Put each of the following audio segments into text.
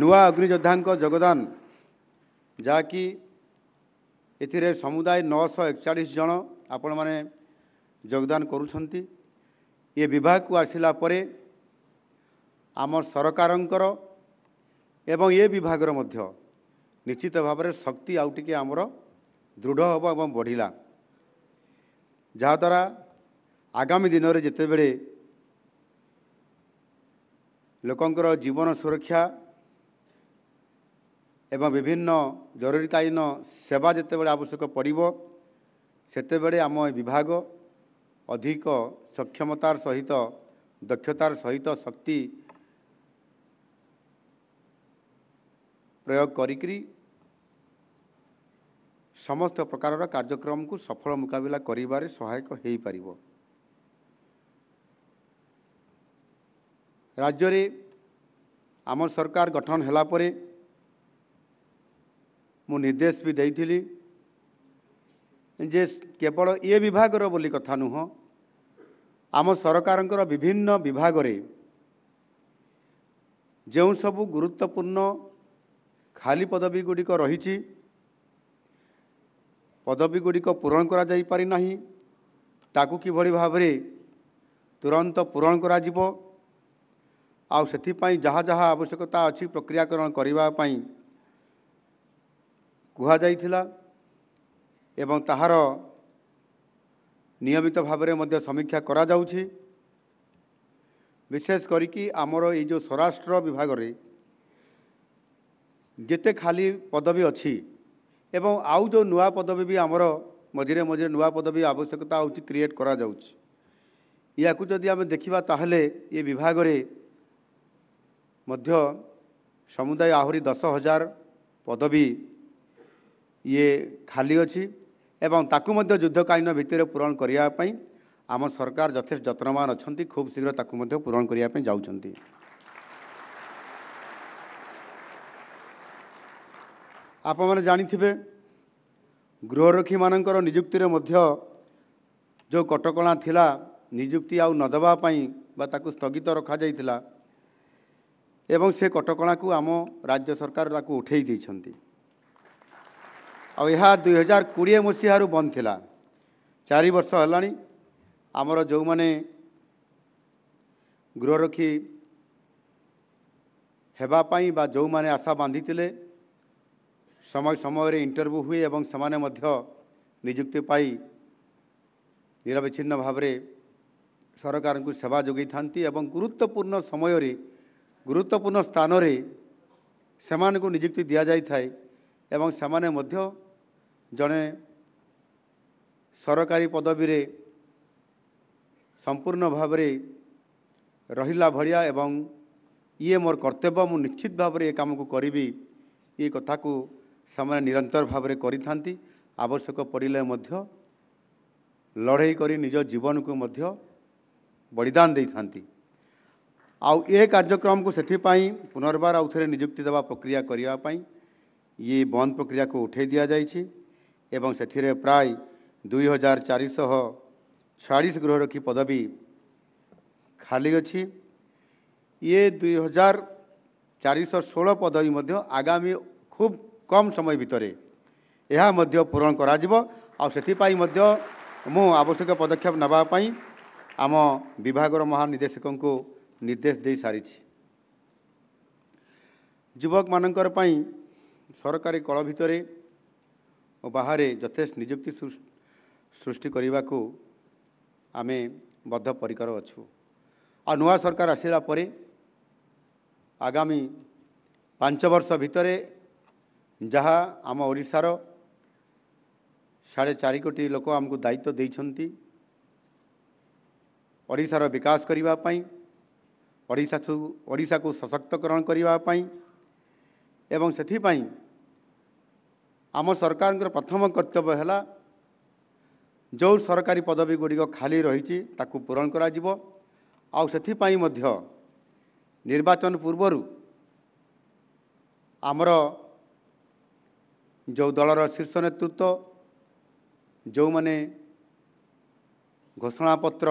ନୂଆ ଅଗ୍ନିଯୋଦ୍ଧାଙ୍କ ଯୋଗଦାନ ଯାହାକି ଏଥିରେ ସମୁଦାୟ ନଅଶହ ଏକଚାଳିଶ ଜଣ ଆପଣମାନେ ଯୋଗଦାନ କରୁଛନ୍ତି ଏ ବିଭାଗକୁ ଆସିଲା ପରେ ଆମ ସରକାରଙ୍କର ଏବଂ ଏ ବିଭାଗର ମଧ୍ୟ ନିଶ୍ଚିତ ଭାବରେ ଶକ୍ତି ଆଉ ଟିକିଏ ଆମର ଦୃଢ଼ ହେବ ଏବଂ ବଢ଼ିଲା ଯାହାଦ୍ୱାରା ଆଗାମୀ ଦିନରେ ଯେତେବେଳେ ଲୋକଙ୍କର ଜୀବନ ସୁରକ୍ଷା ଏବଂ ବିଭିନ୍ନ ଜରୁରୀକାଳୀନ ସେବା ଯେତେବେଳେ ଆବଶ୍ୟକ ପଡ଼ିବ ସେତେବେଳେ ଆମ ଏ ବିଭାଗ ଅଧିକ ସକ୍ଷମତାର ସହିତ ଦକ୍ଷତାର ସହିତ ଶକ୍ତି ପ୍ରୟୋଗ କରିକିରି ସମସ୍ତ ପ୍ରକାରର କାର୍ଯ୍ୟକ୍ରମକୁ ସଫଳ ମୁକାବିଲା କରିବାରେ ସହାୟକ ହୋଇପାରିବ ରାଜ୍ୟରେ ଆମ ସରକାର ଗଠନ ହେଲା ପରେ ମୁଁ ନିର୍ଦ୍ଦେଶ ବି ଦେଇଥିଲି ଯେ କେବଳ ଏ ବିଭାଗର ବୋଲି କଥା ନୁହଁ ଆମ ସରକାରଙ୍କର ବିଭିନ୍ନ ବିଭାଗରେ ଯେଉଁ ସବୁ ଗୁରୁତ୍ୱପୂର୍ଣ୍ଣ ଖାଲି ପଦବୀ ଗୁଡ଼ିକ ରହିଛି ପଦବୀ ଗୁଡ଼ିକ ପୂରଣ କରାଯାଇପାରିନାହିଁ ତାକୁ କିଭଳି ଭାବରେ ତୁରନ୍ତ ପୂରଣ କରାଯିବ ଆଉ ସେଥିପାଇଁ ଯାହା ଯାହା ଆବଶ୍ୟକତା ଅଛି ପ୍ରକ୍ରିୟାକରଣ କରିବା ପାଇଁ କୁହାଯାଇଥିଲା ଏବଂ ତାହାର ନିୟମିତ ଭାବରେ ମଧ୍ୟ ସମୀକ୍ଷା କରାଯାଉଛି ବିଶେଷ କରିକି ଆମର ଏଇ ଯେଉଁ ସ୍ୱରାଷ୍ଟ୍ର ବିଭାଗରେ ଯେତେ ଖାଲି ପଦବୀ ଅଛି ଏବଂ ଆଉ ଯେଉଁ ନୂଆ ପଦବୀ ବି ଆମର ମଝିରେ ମଝିରେ ନୂଆ ପଦବୀ ଆବଶ୍ୟକତା ହେଉଛି କ୍ରିଏଟ୍ କରାଯାଉଛି ଏହାକୁ ଯଦି ଆମେ ଦେଖିବା ତାହେଲେ ଏ ବିଭାଗରେ ମଧ୍ୟ ସମୁଦାୟ ଆହୁରି ଦଶ ହଜାର ପଦବୀ ଇଏ ଖାଲି ଅଛି ଏବଂ ତାକୁ ମଧ୍ୟ ଯୁଦ୍ଧକାଳୀନ ଭିତ୍ତିରେ ପୂରଣ କରିବା ପାଇଁ ଆମ ସରକାର ଯଥେଷ୍ଟ ଯତ୍ନବାନ ଅଛନ୍ତି ଖୁବ୍ ଶୀଘ୍ର ତାକୁ ମଧ୍ୟ ପୂରଣ କରିବା ପାଇଁ ଯାଉଛନ୍ତି ଆପଣମାନେ ଜାଣିଥିବେ ଗୃହରକ୍ଷୀମାନଙ୍କର ନିଯୁକ୍ତିରେ ମଧ୍ୟ ଯେଉଁ କଟକଣା ଥିଲା ନିଯୁକ୍ତି ଆଉ ନ ଦେବା ପାଇଁ ବା ତାକୁ ସ୍ଥଗିତ ରଖାଯାଇଥିଲା ଏବଂ ସେ କଟକଣାକୁ ଆମ ରାଜ୍ୟ ସରକାର ତାକୁ ଉଠାଇ ଦେଇଛନ୍ତି আহা দুই হাজার କୋଡ଼ିଏ ମସିହାରୁ ବନ୍ଦ ଥିଲା ଚାରି ବର୍ଷ ହେଲାଣି ଆମର ଯେଉଁମାନେ গৃহরক্ষী ହେବା ପାଇଁ ବା ଯେଉଁମାନେ ଆଶା ବାନ୍ଧିଥିଲେ ସମୟ ସମୟରେ ଇଣ୍ଟରଭ୍ୟୁ ହୁଏ ଏବଂ ସେମାନେ ମଧ୍ୟ ନିଯୁକ୍ତି ପାଇ ନିରବିଚ୍ଛିନ୍ନ ଭାବରେ ସରକାରଙ୍କୁ ସେବା ଯୋଗାଇଥାନ୍ତି ଏବଂ ଗୁରୁତ୍ୱପୂର୍ଣ୍ଣ ସମୟରେ ଗୁରୁତ୍ୱପୂର୍ଣ୍ଣ ସ୍ଥାନରେ ସେମାନଙ୍କୁ ନିଯୁକ୍ତି ଦିଆଯାଇଥାଏ ଏବଂ ସେମାନେ ମଧ୍ୟ ଜଣେ ସରକାରୀ ପଦବୀରେ ସମ୍ପୂର୍ଣ୍ଣ ଭାବରେ ରହିଲା ଭଳିଆ ଏବଂ ଇଏ ମୋର କର୍ତ୍ତବ୍ୟ ମୁଁ ନିଶ୍ଚିତ ଭାବରେ ଏ କାମକୁ କରିବି ଏ କଥାକୁ ସେମାନେ ନିରନ୍ତର ଭାବରେ କରିଥାନ୍ତି ଆବଶ୍ୟକ ପଡ଼ିଲେ ମଧ୍ୟ ଲଢ଼େଇ କରି ନିଜ ଜୀବନକୁ ମଧ୍ୟ ବଳିଦାନ ଦେଇଥାନ୍ତି ଆଉ ଏ କାର୍ଯ୍ୟକ୍ରମକୁ ସେଥିପାଇଁ ପୁନର୍ବାର ଆଉ ଥରେ ନିଯୁକ୍ତି ଦେବା ପ୍ରକ୍ରିୟା କରିବା ପାଇଁ ଇଏ ବନ୍ଦ ପ୍ରକ୍ରିୟାକୁ ଉଠାଇ ଦିଆଯାଇଛି ଏବଂ ସେଥିରେ ପ୍ରାୟ ଦୁଇ ହଜାର ଚାରିଶହ ଛୟାଳିଶ ଗୃହରକ୍ଷୀ ପଦବୀ ଖାଲି ଅଛି ଇଏ ଦୁଇ ହଜାର ଚାରିଶହ ଷୋହଳ ପଦବୀ ମଧ୍ୟ ଆଗାମୀ ଖୁବ୍ କମ୍ ସମୟ ଭିତରେ ଏହା ମଧ୍ୟ ପୂରଣ କରାଯିବ ଆଉ ସେଥିପାଇଁ ମଧ୍ୟ ମୁଁ ଆବଶ୍ୟକ ପଦକ୍ଷେପ ନେବା ପାଇଁ ଆମ ବିଭାଗର ମହାନିର୍ଦ୍ଦେଶକଙ୍କୁ ନିର୍ଦ୍ଦେଶ ଦେଇସାରିଛି ଯୁବକମାନଙ୍କର ପାଇଁ ସରକାରୀ କଳ ଭିତରେ ଓ ବାହାରେ ଯଥେଷ୍ଟ ନିଯୁକ୍ତି ସୃଷ୍ଟି କରିବାକୁ ଆମେ ବଦ୍ଧପରିକର ଅଛୁ ଆଉ ନୂଆ ସରକାର ଆସିଲା ପରେ ଆଗାମୀ ପାଞ୍ଚ ବର୍ଷ ଭିତରେ ଯାହା ଆମ ଓଡ଼ିଶାର ସାଢ଼େ ଚାରି କୋଟି ଲୋକ ଆମକୁ ଦାୟିତ୍ୱ ଦେଇଛନ୍ତି ଓଡ଼ିଶାର ବିକାଶ କରିବା ପାଇଁ ଓଡ଼ିଶା ଓଡ଼ିଶାକୁ ସଶକ୍ତକରଣ କରିବା ପାଇଁ ଏବଂ ସେଥିପାଇଁ ଆମ ସରକାରଙ୍କର ପ୍ରଥମ କର୍ତ୍ତବ୍ୟ ହେଲା ଯେଉଁ ସରକାରୀ ପଦବୀ ଗୁଡ଼ିକ ଖାଲି ରହିଛି ତାକୁ ପୂରଣ କରାଯିବ ଆଉ ସେଥିପାଇଁ ମଧ୍ୟ ନିର୍ବାଚନ ପୂର୍ବରୁ ଆମର ଯେଉଁ ଦଳର ଶୀର୍ଷ ନେତୃତ୍ୱ ଯେଉଁମାନେ ଘୋଷଣାପତ୍ର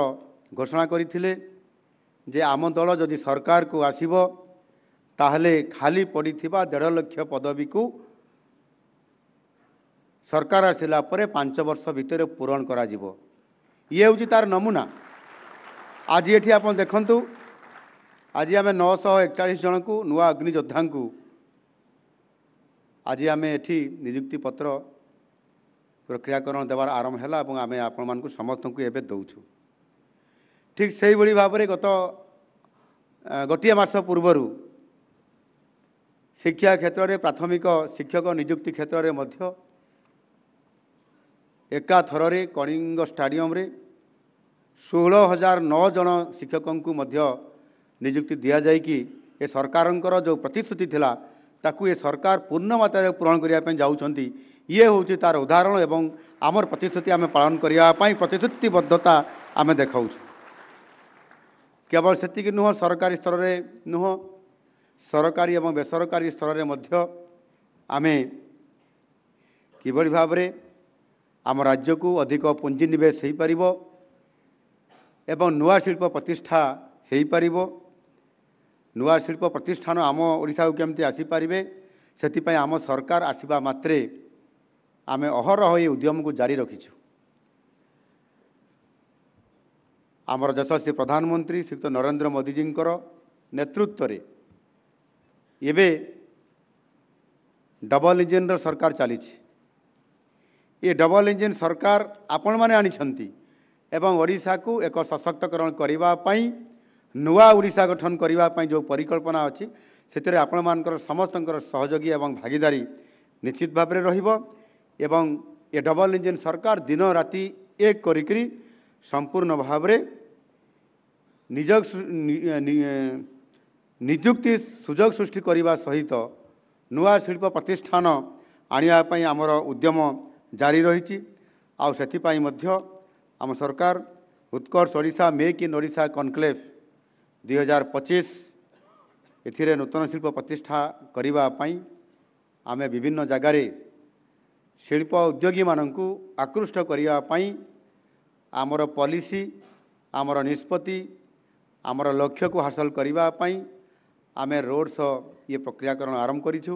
ଘୋଷଣା କରିଥିଲେ ଯେ ଆମ ଦଳ ଯଦି ସରକାରକୁ ଆସିବ ତାହେଲେ ଖାଲି ପଡ଼ିଥିବା ଦେଢ଼ ଲକ୍ଷ ପଦବୀକୁ ସରକାର ଆସିଲା ପରେ ପାଞ୍ଚ ବର୍ଷ ଭିତରେ ପୂରଣ କରାଯିବ ଇଏ ହେଉଛି ତା'ର ନମୁନା ଆଜି ଏଠି ଆପଣ ଦେଖନ୍ତୁ ଆଜି ଆମେ ନଅଶହ ଏକଚାଳିଶ ଜଣଙ୍କୁ ନୂଆ ଅଗ୍ନିଯୋଦ୍ଧାଙ୍କୁ ଆଜି ଆମେ ଏଠି ନିଯୁକ୍ତିପତ୍ର ପ୍ରକ୍ରିୟାକରଣ ଦେବାର ଆରମ୍ଭ ହେଲା ଏବଂ ଆମେ ଆପଣମାନଙ୍କୁ ସମସ୍ତଙ୍କୁ ଏବେ ଦେଉଛୁ ଠିକ୍ ସେହିଭଳି ଭାବରେ ଗତ ଗୋଟିଏ ମାସ ପୂର୍ବରୁ ଶିକ୍ଷା କ୍ଷେତ୍ରରେ ପ୍ରାଥମିକ ଶିକ୍ଷକ ନିଯୁକ୍ତି କ୍ଷେତ୍ରରେ ମଧ୍ୟ ଏକାଥରରେ କଳିଙ୍ଗ ଷ୍ଟାଡ଼ିୟମରେ ଷୋହଳ ହଜାର ନଅ ଜଣ ଶିକ୍ଷକଙ୍କୁ ମଧ୍ୟ ନିଯୁକ୍ତି ଦିଆଯାଇକି ଏ ସରକାରଙ୍କର ଯେଉଁ ପ୍ରତିଶ୍ରୁତି ଥିଲା ତାକୁ ଏ ସରକାର ପୂର୍ଣ୍ଣ ମାତ୍ରାରେ ପୂରଣ କରିବା ପାଇଁ ଯାଉଛନ୍ତି ଇଏ ହେଉଛି ତା'ର ଉଦାହରଣ ଏବଂ ଆମର ପ୍ରତିଶ୍ରୁତି ଆମେ ପାଳନ କରିବା ପାଇଁ ପ୍ରତିଶ୍ରୁତିବଦ୍ଧତା ଆମେ ଦେଖାଉଛୁ କେବଳ ସେତିକି ନୁହଁ ସରକାରୀ ସ୍ତରରେ ନୁହଁ ସରକାରୀ ଏବଂ ବେସରକାରୀ ସ୍ତରରେ ମଧ୍ୟ ଆମେ କିଭଳି ଭାବରେ ଆମ ରାଜ୍ୟକୁ ଅଧିକ ପୁଞ୍ଜିନିବେଶ ହୋଇପାରିବ ଏବଂ ନୂଆ ଶିଳ୍ପ ପ୍ରତିଷ୍ଠା ହୋଇପାରିବ ନୂଆ ଶିଳ୍ପ ପ୍ରତିଷ୍ଠାନ ଆମ ଓଡ଼ିଶାକୁ କେମିତି ଆସିପାରିବେ ସେଥିପାଇଁ ଆମ ସରକାର ଆସିବା ମାତ୍ରେ ଆମେ ଅହରହ ଏହି ଉଦ୍ୟମକୁ ଜାରି ରଖିଛୁ ଆମର ଯଶସ୍ୱୀ ପ୍ରଧାନମନ୍ତ୍ରୀ ଶ୍ରୀଯୁକ୍ତ ନରେନ୍ଦ୍ର ମୋଦିଜୀଙ୍କର ନେତୃତ୍ୱରେ ଏବେ ଡବଲ ଇଞ୍ଜିନ୍ର ସରକାର ଚାଲିଛି ଏ ଡବଲ ଇଞ୍ଜିନ୍ ସରକାର ଆପଣମାନେ ଆଣିଛନ୍ତି ଏବଂ ଓଡ଼ିଶାକୁ ଏକ ସଶକ୍ତକରଣ କରିବା ପାଇଁ ନୂଆ ଓଡ଼ିଶା ଗଠନ କରିବା ପାଇଁ ଯେଉଁ ପରିକଳ୍ପନା ଅଛି ସେଥିରେ ଆପଣମାନଙ୍କର ସମସ୍ତଙ୍କର ସହଯୋଗୀ ଏବଂ ଭାଗିଦାରୀ ନିଶ୍ଚିତ ଭାବରେ ରହିବ ଏବଂ ଏ ଡବଲ ଇଞ୍ଜିନ୍ ସରକାର ଦିନ ରାତି ଏକ କରିକିରି ସମ୍ପୂର୍ଣ୍ଣ ଭାବରେ ନିଜ ନିଯୁକ୍ତି ସୁଯୋଗ ସୃଷ୍ଟି କରିବା ସହିତ ନୂଆ ଶିଳ୍ପ ପ୍ରତିଷ୍ଠାନ ଆଣିବା ପାଇଁ ଆମର ଉଦ୍ୟମ ଜାରି ରହିଛି ଆଉ ସେଥିପାଇଁ ମଧ୍ୟ ଆମ ସରକାର Utkarsh Odisha make in Odisha conclave ଦୁଇହଜାର ପଚିଶ ଏଥିରେ ନୂତନ ଶିଳ୍ପ ପ୍ରତିଷ୍ଠା କରିବା ପାଇଁ ଆମେ ବିଭିନ୍ନ ଜାଗାରେ ଶିଳ୍ପ ଉଦ୍ୟୋଗୀମାନଙ୍କୁ ଆକୃଷ୍ଟ କରିବା ପାଇଁ ଆମର ପଲିସି ଆମର ନିଷ୍ପତ୍ତି ଆମର ଲକ୍ଷ୍ୟକୁ ହାସଲ କରିବା ପାଇଁ ଆମେ ରୋଡ଼୍ ଶୋ ଇଏ ପ୍ରକ୍ରିୟାକରଣ ଆରମ୍ଭ କରିଛୁ